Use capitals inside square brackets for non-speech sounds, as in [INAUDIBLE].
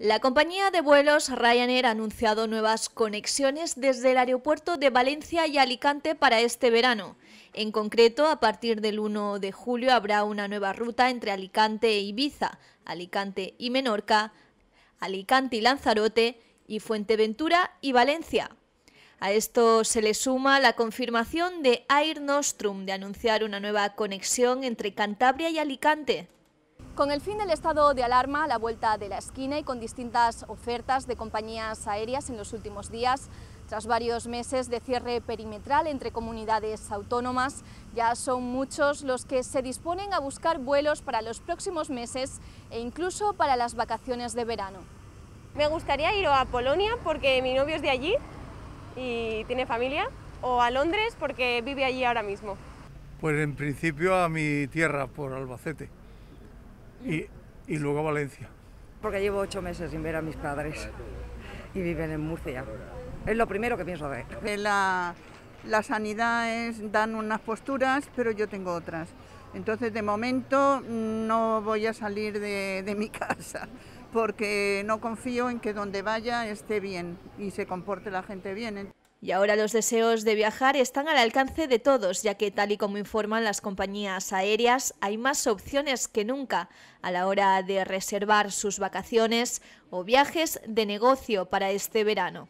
La compañía de vuelos Ryanair ha anunciado nuevas conexiones desde el aeropuerto de Valencia y Alicante para este verano. En concreto, a partir del 1 de julio habrá una nueva ruta entre Alicante e Ibiza, Alicante y Menorca, Alicante y Lanzarote y Fuenteventura y Valencia. A esto se le suma la confirmación de Air Nostrum de anunciar una nueva conexión entre Cantabria y Alicante. Con el fin del estado de alarma la vuelta de la esquina y con distintas ofertas de compañías aéreas en los últimos días, tras varios meses de cierre perimetral entre comunidades autónomas, ya son muchos los que se disponen a buscar vuelos para los próximos meses e incluso para las vacaciones de verano. Me gustaría ir a Polonia porque mi novio es de allí y tiene familia, o a Londres porque vive allí ahora mismo. Pues en principio a mi tierra, por Albacete y, luego a Valencia. Porque llevo ocho meses sin ver a mis padres y viven en Murcia. Es lo primero que pienso ver. La, la sanidad dan unas posturas, pero yo tengo otras. Entonces, de momento, no voy a salir de mi [LAUGHS] casa, porque no confío en que donde vaya esté bien y se comporte la gente bien. Y ahora los deseos de viajar están al alcance de todos, ya que tal y como informan las compañías aéreas, hay más opciones que nunca a la hora de reservar sus vacaciones o viajes de negocio para este verano.